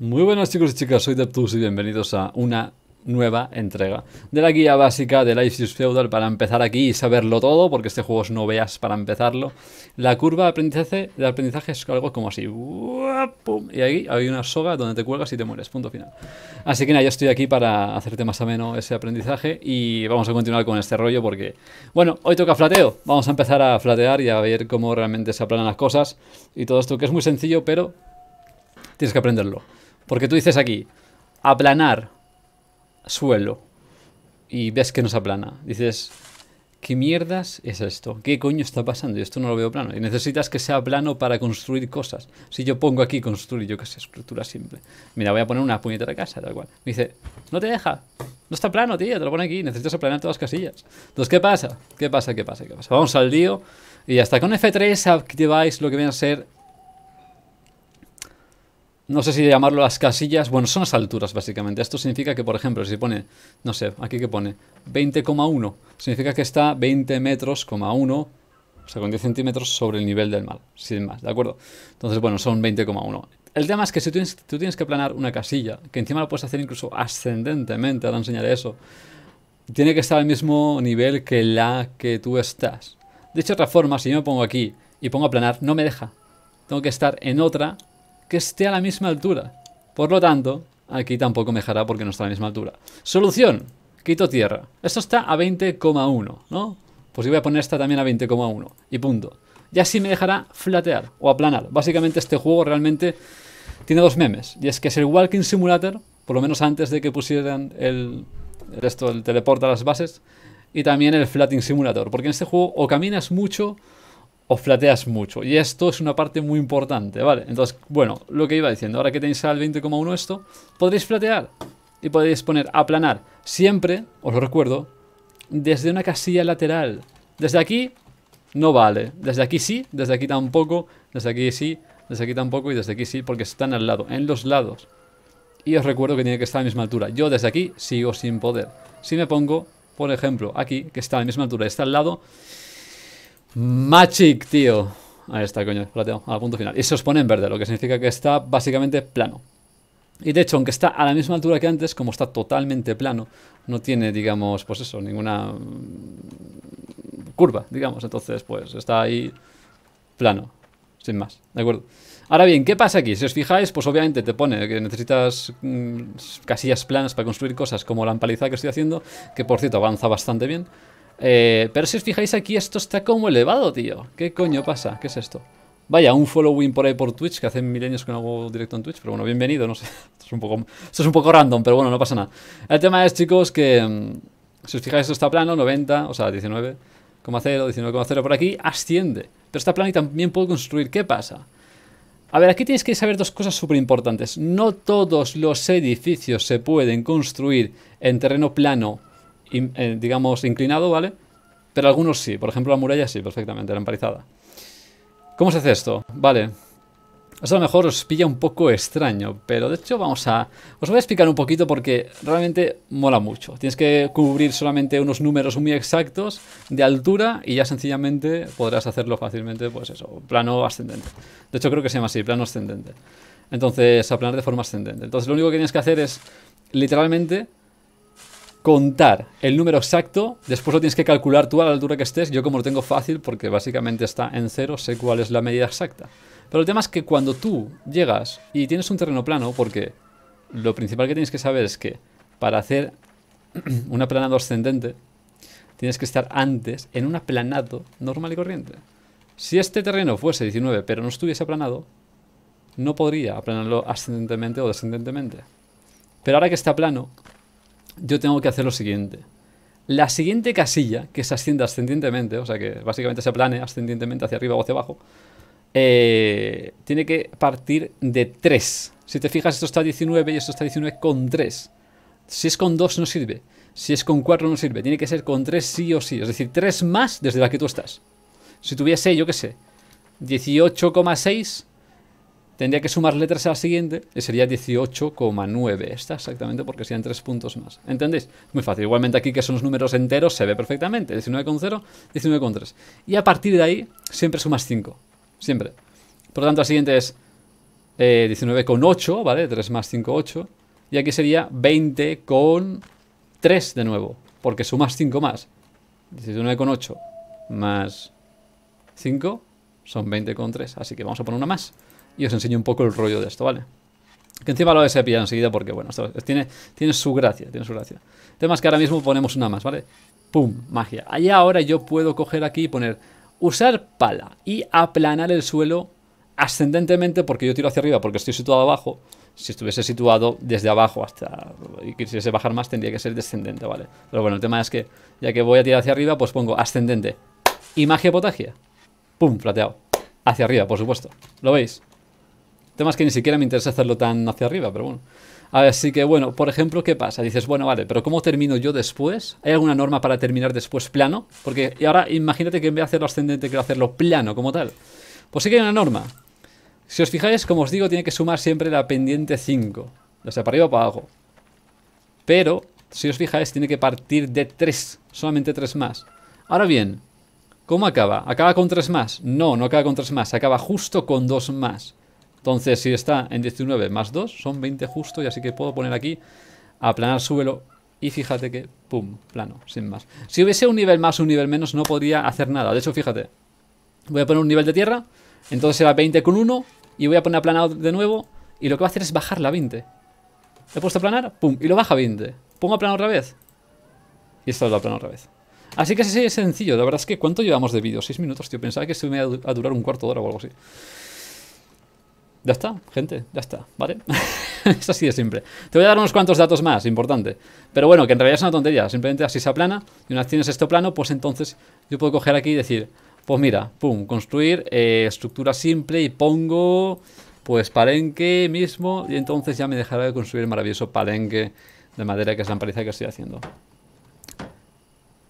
Muy buenas chicos y chicas, soy Deptus y bienvenidos a una nueva entrega de la guía básica de Life is Feudal para empezar aquí y saberlo todo, porque este juego es no veas para empezarlo. La curva de aprendizaje, es algo como así, y ahí hay una soga donde te cuelgas y te mueres, punto final. Así que nada, yo estoy aquí para hacerte más ameno ese aprendizaje y vamos a continuar con este rollo porque, bueno, hoy toca flateo, vamos a empezar a flatear y a ver cómo realmente se aplanan las cosas y todo esto que es muy sencillo, pero tienes que aprenderlo. Porque tú dices aquí, aplanar suelo. Y ves que no se aplana. Dices, ¿qué mierdas es esto? ¿Qué coño está pasando? y esto no lo veo plano. Y necesitas que sea plano para construir cosas. Si yo pongo aquí construir, yo qué sé, estructura simple. Mira, voy a poner una puñetera casa, tal cual. Me dice, no te deja. No está plano, tío, te lo pone aquí. Necesitas aplanar todas las casillas. Entonces, ¿qué pasa? ¿Qué pasa? ¿Qué pasa? ¿Qué pasa? Vamos al lío. Y hasta con F3 activáis lo que viene a ser no sé si llamarlo las casillas, bueno, son las alturas básicamente. Esto significa que, por ejemplo, si pone, no sé, aquí que pone 20,1, significa que está 20 metros, 1, o sea, con 10 centímetros sobre el nivel del mar, sin más, ¿de acuerdo? Entonces, bueno, son 20,1. El tema es que si tú tienes, que planar una casilla, que encima lo puedes hacer incluso ascendentemente, ahora enseñaré eso, tiene que estar al mismo nivel que la que tú estás. hecho, de otra forma, si yo me pongo aquí y pongo a planar, no me deja. Tengo que estar en otra que esté a la misma altura. Por lo tanto, aquí tampoco me dejará porque no está a la misma altura. Solución, quito tierra. Esto está a 20,1, ¿no? Pues yo voy a poner esta también a 20,1 y punto. Y así me dejará flatear o aplanar. Básicamente este juego realmente tiene dos memes. Y es que es el Walking Simulator, por lo menos antes de que pusieran el, el, esto, el teleport a las bases, y también el Flatting Simulator. Porque en este juego o caminas mucho os plateas mucho. Y esto es una parte muy importante, ¿vale? Entonces, bueno, lo que iba diciendo, ahora que tenéis al 20,1 esto, podréis platear y podéis poner aplanar. Siempre, os lo recuerdo, desde una casilla lateral. Desde aquí no vale. Desde aquí sí, desde aquí tampoco, desde aquí sí, desde aquí tampoco y desde aquí sí, porque están al lado, en los lados. Y os recuerdo que tiene que estar a la misma altura. Yo desde aquí sigo sin poder. Si me pongo, por ejemplo, aquí, que está a la misma altura, está al lado Magic, tío. Ahí está, coño, plateado, al punto final. Y se os pone en verde, lo que significa que está básicamente plano. Y de hecho, aunque está a la misma altura que antes, como está totalmente plano, no tiene, digamos, pues eso, ninguna mm, curva, digamos. Entonces, pues está ahí plano, sin más, ¿de acuerdo? Ahora bien, ¿qué pasa aquí? Si os fijáis, pues obviamente te pone que necesitas mm, casillas planas para construir cosas como la empalizada que estoy haciendo, que por cierto avanza bastante bien. Eh, pero si os fijáis aquí, esto está como elevado, tío. ¿Qué coño pasa? ¿Qué es esto? Vaya, un following por ahí por Twitch, que hace milenios que no hago directo en Twitch, pero bueno, bienvenido, no sé. Esto es un poco, es un poco random, pero bueno, no pasa nada. El tema es, chicos, que mm, si os fijáis, esto está plano, 90, o sea, 19,0, 19,0 por aquí, asciende. Pero está plano y también puedo construir. ¿Qué pasa? A ver, aquí tienes que saber dos cosas súper importantes. No todos los edificios se pueden construir en terreno plano eh, digamos, inclinado, ¿vale? Pero algunos sí, por ejemplo la muralla sí, perfectamente, la empalizada. ¿Cómo se hace esto? Vale. eso a lo mejor os pilla un poco extraño, pero de hecho vamos a... Os voy a explicar un poquito porque realmente mola mucho. Tienes que cubrir solamente unos números muy exactos de altura y ya sencillamente podrás hacerlo fácilmente, pues eso, plano ascendente. De hecho creo que se llama así, plano ascendente. Entonces, aplanar de forma ascendente. Entonces lo único que tienes que hacer es literalmente contar el número exacto, después lo tienes que calcular tú a la altura que estés, yo como lo tengo fácil porque básicamente está en cero, sé cuál es la medida exacta. Pero el tema es que cuando tú llegas y tienes un terreno plano, porque lo principal que tienes que saber es que para hacer un aplanado ascendente, tienes que estar antes en un aplanado normal y corriente. Si este terreno fuese 19 pero no estuviese aplanado, no podría aplanarlo ascendentemente o descendentemente. Pero ahora que está plano, yo tengo que hacer lo siguiente. La siguiente casilla, que se asciende ascendientemente, o sea que básicamente se plane ascendientemente hacia arriba o hacia abajo, eh, tiene que partir de 3. Si te fijas, esto está 19 y esto está 19 con 3. Si es con 2 no sirve. Si es con 4 no sirve. Tiene que ser con 3 sí o sí. Es decir, 3 más desde la que tú estás. Si tuviese, yo qué sé, 18,6, Tendría que sumar letras a la siguiente y sería 18,9. Está exactamente porque serían tres puntos más. ¿Entendéis? Muy fácil. Igualmente aquí que son los números enteros se ve perfectamente. 19,0, 19,3. Y a partir de ahí siempre sumas 5. Siempre. Por lo tanto, la siguiente es 19,8, eh, ¿vale? 3 más 5, 8. Y aquí sería 20,3 de nuevo. Porque sumas 5 más. 19,8 más 5 son 20,3. Así que vamos a poner una más y os enseño un poco el rollo de esto, ¿vale? Que encima lo vais a pillar enseguida porque, bueno, esto tiene, su gracia, tiene su gracia. El tema es que ahora mismo ponemos una más, ¿vale? ¡Pum! Magia. Allá ahora yo puedo coger aquí y poner usar pala y aplanar el suelo ascendentemente porque yo tiro hacia arriba porque estoy situado abajo. Si estuviese situado desde abajo hasta y quisiese bajar más tendría que ser descendente, ¿vale? Pero bueno, el tema es que ya que voy a tirar hacia arriba pues pongo ascendente y magia potagia. ¡Pum! Plateado. Hacia arriba, por supuesto. ¿Lo veis? Temas que ni siquiera me interesa hacerlo tan hacia arriba, pero bueno. Así que bueno, por ejemplo, ¿qué pasa? Dices, bueno, vale, pero ¿cómo termino yo después? ¿Hay alguna norma para terminar después plano? Porque ahora imagínate que en vez de hacerlo ascendente quiero hacerlo plano como tal. Pues sí que hay una norma. Si os fijáis, como os digo, tiene que sumar siempre la pendiente 5. O sea para arriba para abajo. Pero, si os fijáis, tiene que partir de 3. Solamente 3 más. Ahora bien, ¿cómo acaba? ¿Acaba con 3 más? No, no acaba con 3 más. Acaba justo con 2 más. Entonces, si está en 19 más 2, son 20 justo, y así que puedo poner aquí aplanar súbelo, Y fíjate que, pum, plano, sin más. Si hubiese un nivel más, o un nivel menos, no podría hacer nada. De hecho, fíjate, voy a poner un nivel de tierra, entonces será 20 con 1, y voy a poner aplanado de nuevo, y lo que va a hacer es bajar a 20. He puesto aplanar, pum, y lo baja a 20. Pongo aplanar otra vez, y esto lo aplanar otra vez. Así que así es sencillo, la verdad es que ¿cuánto llevamos de vídeo? 6 minutos, tío, pensaba que esto iba a durar un cuarto de hora o algo así. Ya está, gente, ya está, ¿vale? es así de simple. Te voy a dar unos cuantos datos más, importante. Pero bueno, que en realidad es una tontería. Simplemente así se aplana. Y una vez tienes esto plano, pues entonces yo puedo coger aquí y decir, pues mira, pum, construir eh, estructura simple y pongo pues palenque mismo. Y entonces ya me dejará de construir el maravilloso palenque de madera que es la parecida que estoy haciendo.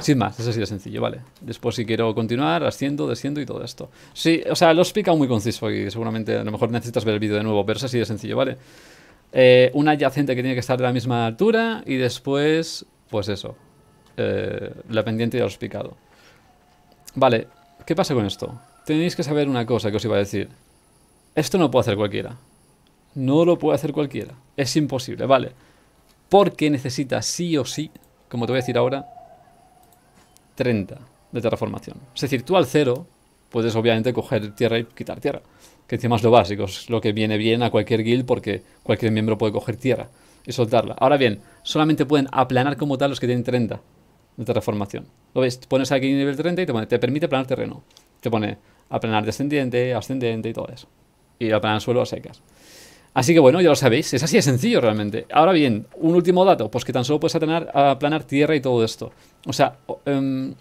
Sin más, es así de sencillo, vale. Después si quiero continuar, asciendo, desciendo y todo esto. Sí, o sea, lo he explicado muy conciso y seguramente a lo mejor necesitas ver el vídeo de nuevo, pero es así de sencillo, ¿vale? Eh, un adyacente que tiene que estar de la misma altura y después, pues eso, eh, la pendiente ya lo he explicado. Vale, ¿qué pasa con esto? Tenéis que saber una cosa que os iba a decir. Esto no lo puede hacer cualquiera. No lo puede hacer cualquiera. Es imposible, ¿vale? Porque necesita sí o sí, como te voy a decir ahora, 30 de terraformación. Es decir, tú al cero puedes obviamente coger tierra y quitar tierra. Que encima es lo básico, es lo que viene bien a cualquier guild porque cualquier miembro puede coger tierra y soltarla. Ahora bien, solamente pueden aplanar como tal los que tienen 30 de terraformación. Lo ves, pones aquí nivel 30 y te, te permite aplanar terreno. Te pone aplanar descendiente, ascendente y todo eso. Y aplanar suelo a secas. Así que bueno, ya lo sabéis, es así de sencillo realmente. Ahora bien, un último dato, pues que tan solo puedes aplanar, tierra y todo esto. O sea, em,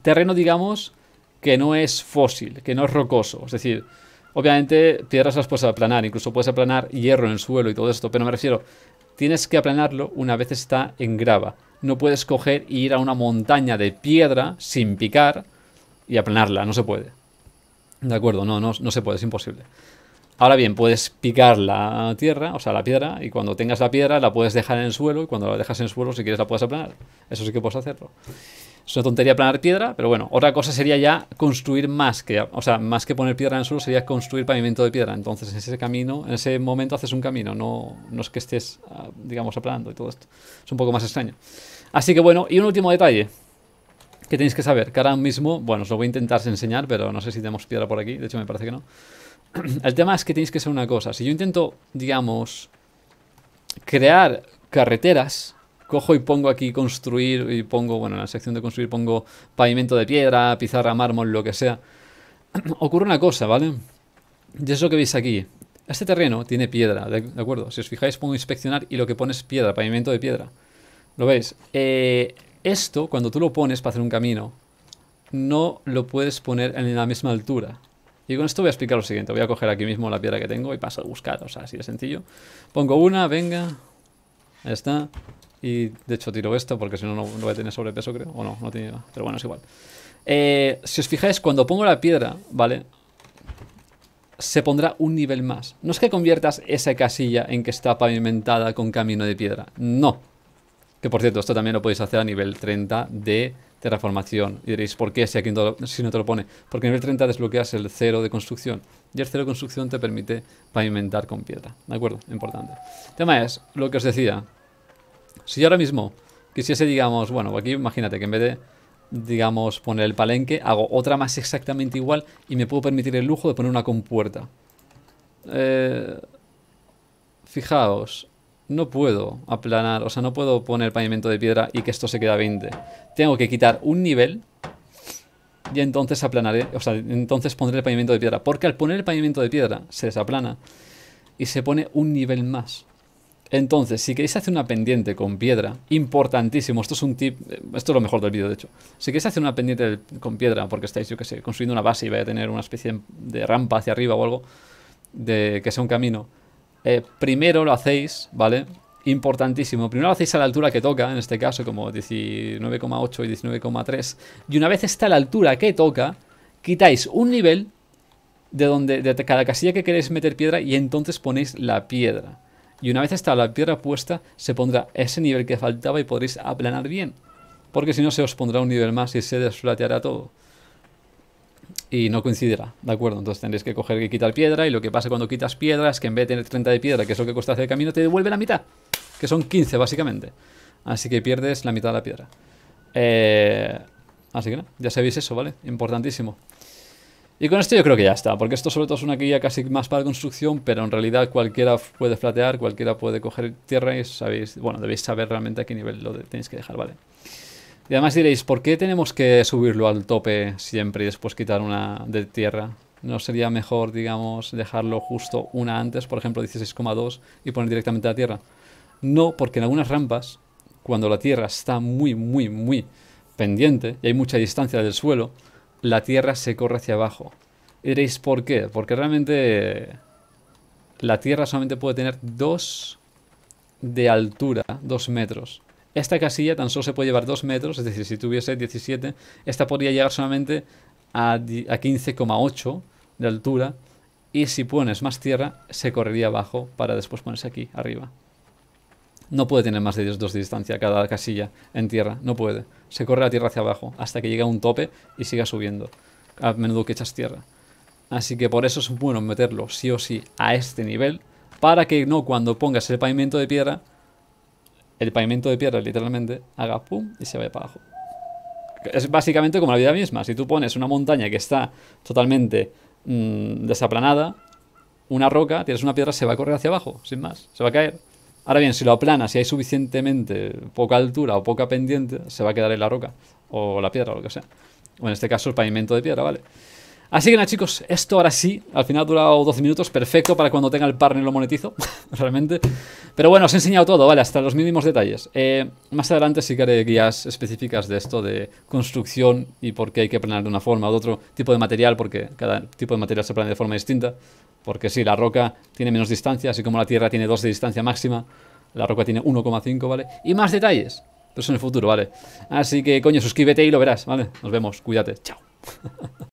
terreno, digamos, que no es fósil, que no es rocoso. Es decir, obviamente tierras las puedes aplanar, incluso puedes aplanar hierro en el suelo y todo esto, pero me refiero, tienes que aplanarlo una vez está en grava. No puedes coger y e ir a una montaña de piedra sin picar y aplanarla, no se puede. De acuerdo, no, no, no se puede, es imposible. Ahora bien, puedes picar la tierra, o sea, la piedra, y cuando tengas la piedra la puedes dejar en el suelo, y cuando la dejas en el suelo, si quieres, la puedes aplanar. Eso sí que puedes hacerlo. Es una tontería aplanar piedra, pero bueno, otra cosa sería ya construir más, que, o sea, más que poner piedra en el suelo, sería construir pavimento de piedra. Entonces, en ese camino, en ese momento haces un camino, no, no es que estés, ah, digamos, aplanando y todo esto. Es un poco más extraño. Así que bueno, y un último detalle que tenéis que saber, que ahora mismo, bueno, os lo voy a intentar enseñar, pero no sé si tenemos piedra por aquí, de hecho me parece que no. El tema es que tenéis que ser una cosa. Si yo intento, digamos, crear carreteras, cojo y pongo aquí construir y pongo, bueno, en la sección de construir pongo pavimento de piedra, pizarra, mármol, lo que sea. Ocurre una cosa, ¿vale? Y es lo que veis aquí. Este terreno tiene piedra, ¿de, acuerdo? Si os fijáis pongo inspeccionar y lo que pones es piedra, pavimento de piedra. ¿Lo veis? Eh, esto, cuando tú lo pones para hacer un camino, no lo puedes poner en la misma altura. Y con esto voy a explicar lo siguiente. Voy a coger aquí mismo la piedra que tengo y paso a buscar. O sea, así de sencillo. Pongo una, venga. Ahí está. Y de hecho tiro esto porque si no, no voy a tener sobrepeso, creo. O no, no tenía. Pero bueno, es igual. Eh, si os fijáis, cuando pongo la piedra, ¿vale? Se pondrá un nivel más. No es que conviertas esa casilla en que está pavimentada con camino de piedra. No. Que por cierto, esto también lo podéis hacer a nivel 30 de terraformación. Y diréis, ¿por qué si aquí no, si no te lo pone? Porque en nivel 30 desbloqueas el cero de construcción. Y el cero de construcción te permite pavimentar con piedra. ¿De acuerdo? Importante. tema es, lo que os decía. Si yo ahora mismo quisiese, digamos, bueno, aquí imagínate que en vez de, digamos, poner el palenque, hago otra más exactamente igual y me puedo permitir el lujo de poner una compuerta. Eh, fijaos, no puedo aplanar, o sea, no puedo poner pavimento de piedra y que esto se quede a 20. Tengo que quitar un nivel y entonces aplanaré, o sea, entonces pondré el pavimento de piedra. Porque al poner el pavimento de piedra se desaplana y se pone un nivel más. Entonces, si queréis hacer una pendiente con piedra, importantísimo, esto es un tip, esto es lo mejor del vídeo de hecho. Si queréis hacer una pendiente con piedra, porque estáis, yo que sé, construyendo una base y vais a tener una especie de rampa hacia arriba o algo, de que sea un camino, eh, primero lo hacéis, ¿vale? Importantísimo. Primero lo hacéis a la altura que toca, en este caso, como 19,8 y 19,3. Y una vez está a la altura que toca, quitáis un nivel de donde de cada casilla que queréis meter piedra y entonces ponéis la piedra. Y una vez está la piedra puesta, se pondrá ese nivel que faltaba y podréis aplanar bien. Porque si no, se os pondrá un nivel más y se desflateará todo y no coincidirá, ¿de acuerdo? Entonces tendréis que coger y quitar piedra y lo que pasa cuando quitas piedra es que en vez de tener 30 de piedra, que es lo que cuesta hacer el camino, te devuelve la mitad, que son 15 básicamente. Así que pierdes la mitad de la piedra. Eh, así que ya sabéis eso, ¿vale? Importantísimo. Y con esto yo creo que ya está, porque esto sobre todo es una guía casi más para construcción, pero en realidad cualquiera puede flatear, cualquiera puede coger tierra y sabéis, bueno, debéis saber realmente a qué nivel lo tenéis que dejar, ¿vale? vale y además diréis, ¿por qué tenemos que subirlo al tope siempre y después quitar una de tierra? ¿No sería mejor, digamos, dejarlo justo una antes, por ejemplo 16,2 y poner directamente la tierra? No, porque en algunas rampas, cuando la tierra está muy, muy, muy pendiente y hay mucha distancia del suelo, la tierra se corre hacia abajo. Y diréis, ¿por qué? Porque realmente la tierra solamente puede tener dos de altura, dos metros. Esta casilla tan solo se puede llevar 2 metros, es decir, si tuviese 17, esta podría llegar solamente a, 15,8 de altura. Y si pones más tierra, se correría abajo para después ponerse aquí, arriba. No puede tener más de 2 de distancia cada casilla en tierra, no puede. Se corre la tierra hacia abajo hasta que llega a un tope y siga subiendo, a menudo que echas tierra. Así que por eso es bueno meterlo sí o sí a este nivel, para que no cuando pongas el pavimento de piedra el pavimento de piedra literalmente haga pum y se vaya para abajo. Es básicamente como la vida misma. Si tú pones una montaña que está totalmente mm, desaplanada, una roca, tienes una piedra, se va a correr hacia abajo, sin más, se va a caer. Ahora bien, si lo aplanas si hay suficientemente poca altura o poca pendiente, se va a quedar en la roca, o la piedra, o lo que sea. O en este caso el pavimento de piedra, ¿vale? Así que nada chicos, esto ahora sí, al final ha durado 12 minutos, perfecto para cuando tenga el partner lo monetizo, realmente. Pero bueno, os he enseñado todo, vale, hasta los mínimos detalles. Eh, más adelante sí que haré guías específicas de esto, de construcción y por qué hay que planear de una forma o de otro tipo de material, porque cada tipo de material se planea de forma distinta. Porque sí, la roca tiene menos distancia, así como la Tierra tiene 2 de distancia máxima, la roca tiene 1,5, ¿vale? Y más detalles, pero eso en el futuro, ¿vale? Así que coño, suscríbete y lo verás, ¿vale? Nos vemos, cuídate, chao.